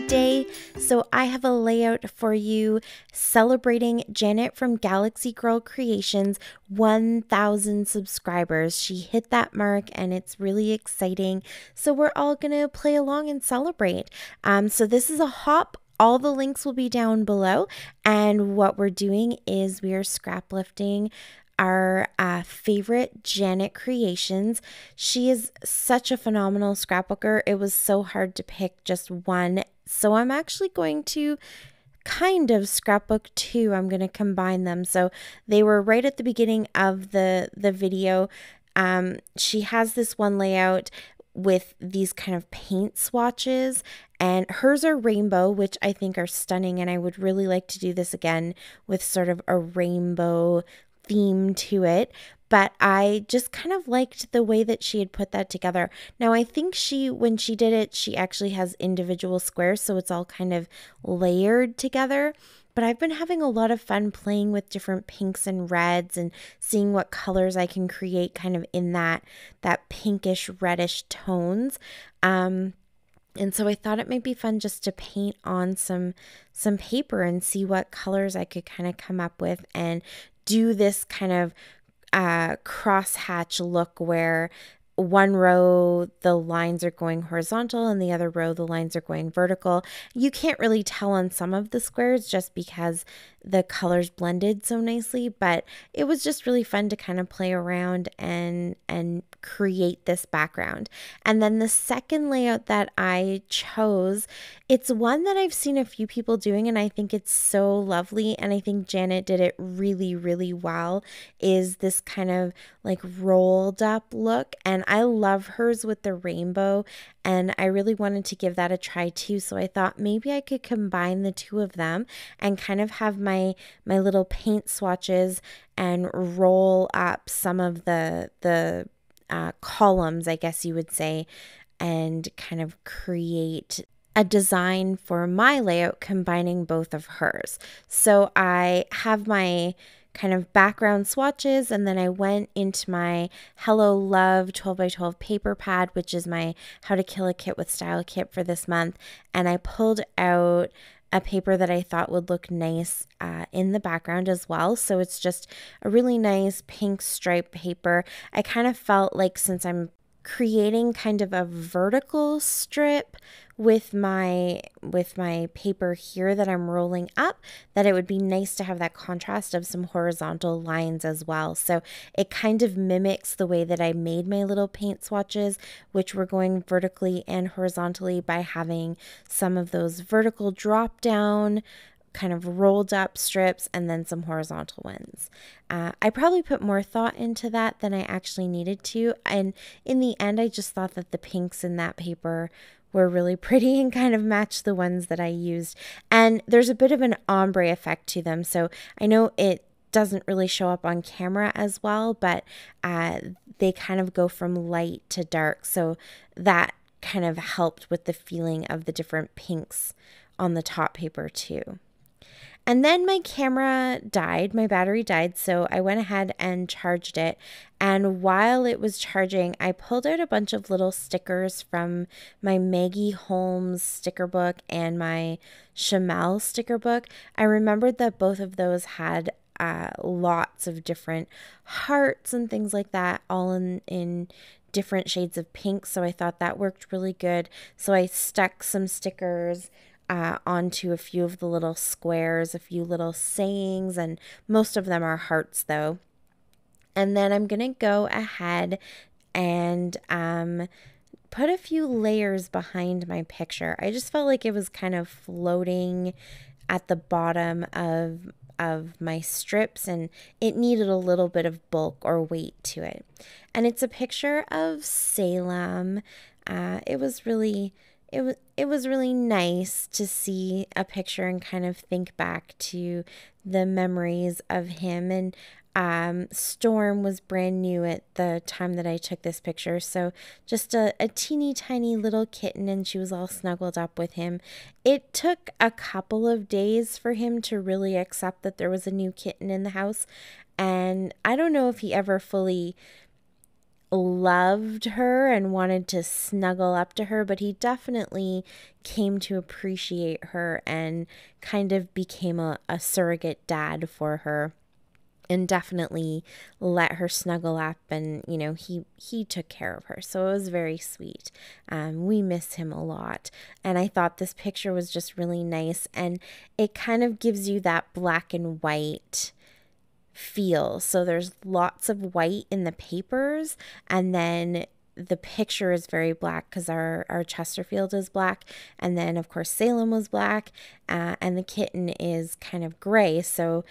today. So, I have a layout for you celebrating Janet from Galaxy Girl Creations 1,000 subscribers. She hit that mark and it's really exciting. So, we're all going to play along and celebrate. Um, so, this is a hop all the links will be down below. And what we're doing is we are scraplifting our uh, favorite Janet creations. She is such a phenomenal scrapbooker. It was so hard to pick just one so I'm actually going to kind of scrapbook two. I'm going to combine them. So they were right at the beginning of the the video. Um, she has this one layout with these kind of paint swatches and hers are rainbow which i think are stunning and i would really like to do this again with sort of a rainbow theme to it but I just kind of liked the way that she had put that together. Now, I think she, when she did it, she actually has individual squares, so it's all kind of layered together. But I've been having a lot of fun playing with different pinks and reds and seeing what colors I can create kind of in that that pinkish reddish tones. Um, and so I thought it might be fun just to paint on some some paper and see what colors I could kind of come up with and do this kind of uh, crosshatch look where one row the lines are going horizontal and the other row the lines are going vertical. You can't really tell on some of the squares just because the colors blended so nicely, but it was just really fun to kind of play around and and create this background. And then the second layout that I chose, it's one that I've seen a few people doing and I think it's so lovely and I think Janet did it really really well is this kind of like rolled up look and I love hers with the rainbow, and I really wanted to give that a try too. So I thought maybe I could combine the two of them and kind of have my my little paint swatches and roll up some of the the uh, columns, I guess you would say, and kind of create a design for my layout combining both of hers. So I have my kind of background swatches, and then I went into my Hello Love 12 by 12 paper pad, which is my How to Kill a Kit with Style kit for this month, and I pulled out a paper that I thought would look nice uh, in the background as well. So it's just a really nice pink stripe paper. I kind of felt like since I'm creating kind of a vertical strip with my with my paper here that I'm rolling up that it would be nice to have that contrast of some horizontal lines as well. So it kind of mimics the way that I made my little paint swatches which were going vertically and horizontally by having some of those vertical drop down kind of rolled up strips, and then some horizontal ones. Uh, I probably put more thought into that than I actually needed to. And in the end, I just thought that the pinks in that paper were really pretty and kind of match the ones that I used. And there's a bit of an ombre effect to them. So I know it doesn't really show up on camera as well, but uh, they kind of go from light to dark. So that kind of helped with the feeling of the different pinks on the top paper too. And then my camera died, my battery died, so I went ahead and charged it. And while it was charging, I pulled out a bunch of little stickers from my Maggie Holmes sticker book and my Chamel sticker book. I remembered that both of those had uh, lots of different hearts and things like that, all in, in different shades of pink. So I thought that worked really good. So I stuck some stickers uh, onto a few of the little squares, a few little sayings, and most of them are hearts though. And then I'm going to go ahead and um, put a few layers behind my picture. I just felt like it was kind of floating at the bottom of of my strips and it needed a little bit of bulk or weight to it. And it's a picture of Salem. Uh, it was really it was it was really nice to see a picture and kind of think back to the memories of him and um, Storm was brand new at the time that I took this picture, so just a, a teeny tiny little kitten, and she was all snuggled up with him. It took a couple of days for him to really accept that there was a new kitten in the house, and I don't know if he ever fully loved her and wanted to snuggle up to her, but he definitely came to appreciate her and kind of became a, a surrogate dad for her and definitely let her snuggle up and you know he he took care of her so it was very sweet um, we miss him a lot and i thought this picture was just really nice and it kind of gives you that black and white feel. So there's lots of white in the papers, and then the picture is very black because our, our Chesterfield is black, and then of course Salem was black, uh, and the kitten is kind of gray. So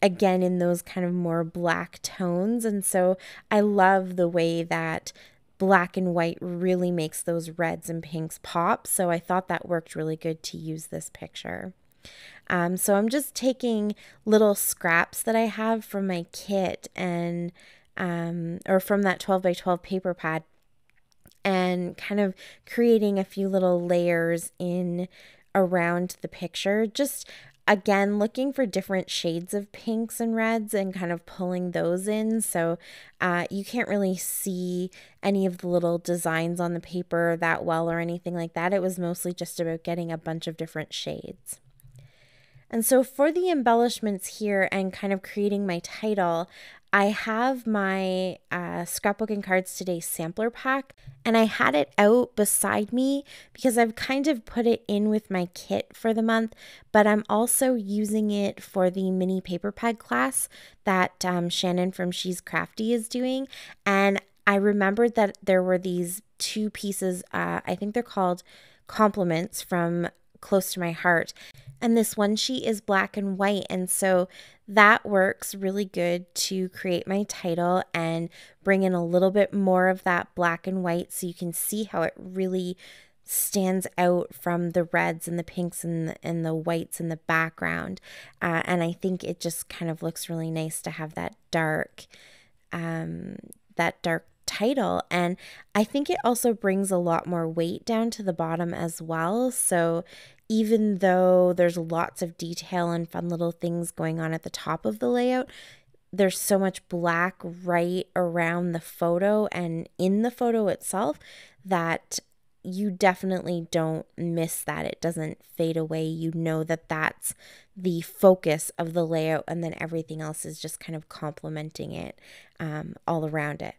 again, in those kind of more black tones, and so I love the way that black and white really makes those reds and pinks pop. So I thought that worked really good to use this picture. Um, so I'm just taking little scraps that I have from my kit and um, or from that 12 by 12 paper pad and kind of creating a few little layers in around the picture just again looking for different shades of pinks and reds and kind of pulling those in so uh, you can't really see any of the little designs on the paper that well or anything like that it was mostly just about getting a bunch of different shades and so for the embellishments here and kind of creating my title, I have my uh, scrapbook and cards today sampler pack, and I had it out beside me because I've kind of put it in with my kit for the month, but I'm also using it for the mini paper pad class that um, Shannon from She's Crafty is doing. And I remembered that there were these two pieces, uh, I think they're called compliments from Close to My Heart and this one sheet is black and white. And so that works really good to create my title and bring in a little bit more of that black and white so you can see how it really stands out from the reds and the pinks and the, and the whites in the background. Uh, and I think it just kind of looks really nice to have that dark, um, that dark title. And I think it also brings a lot more weight down to the bottom as well. So even though there's lots of detail and fun little things going on at the top of the layout, there's so much black right around the photo and in the photo itself that you definitely don't miss that. It doesn't fade away. You know that that's the focus of the layout, and then everything else is just kind of complementing it um, all around it.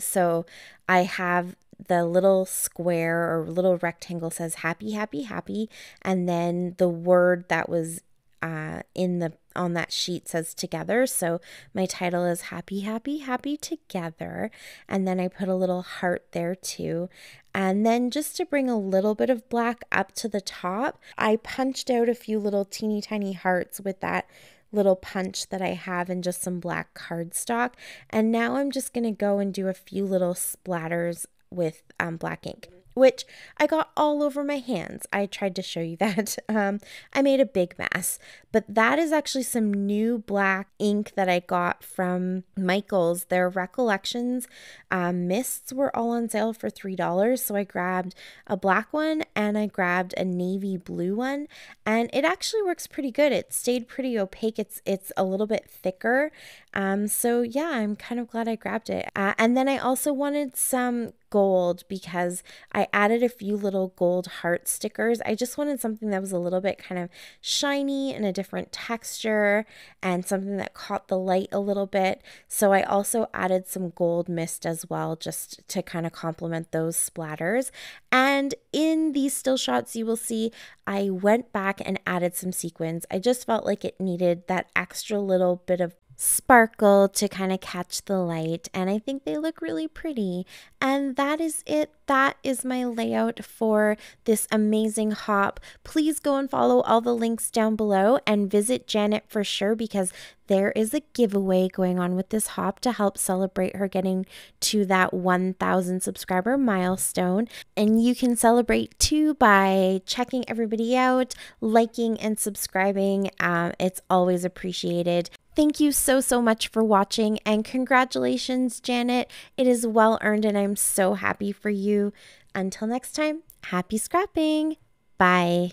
So I have the little square or little rectangle says happy, happy, happy. And then the word that was uh, in the on that sheet says together. So my title is Happy, Happy, Happy Together. And then I put a little heart there too. And then just to bring a little bit of black up to the top, I punched out a few little teeny tiny hearts with that little punch that I have and just some black cardstock. And now I'm just going to go and do a few little splatters with um, black ink, which I got all over my hands. I tried to show you that. Um, I made a big mess, but that is actually some new black ink that I got from Michael's. Their recollections um, mists were all on sale for $3. So I grabbed a black one and I grabbed a navy blue one, and it actually works pretty good. It stayed pretty opaque. It's it's a little bit thicker. Um, so yeah, I'm kind of glad I grabbed it. Uh, and then I also wanted some gold because I added a few little gold heart stickers. I just wanted something that was a little bit kind of shiny and a different texture and something that caught the light a little bit. So I also added some gold mist as well just to kind of complement those splatters. And in these still shots you will see I went back and added some sequins. I just felt like it needed that extra little bit of sparkle to kind of catch the light and I think they look really pretty and that is it that is my layout for this amazing hop please go and follow all the links down below and visit Janet for sure because there is a giveaway going on with this hop to help celebrate her getting to that 1,000 subscriber milestone. And you can celebrate too by checking everybody out, liking, and subscribing. Um, it's always appreciated. Thank you so, so much for watching and congratulations, Janet. It is well earned and I'm so happy for you. Until next time, happy scrapping. Bye.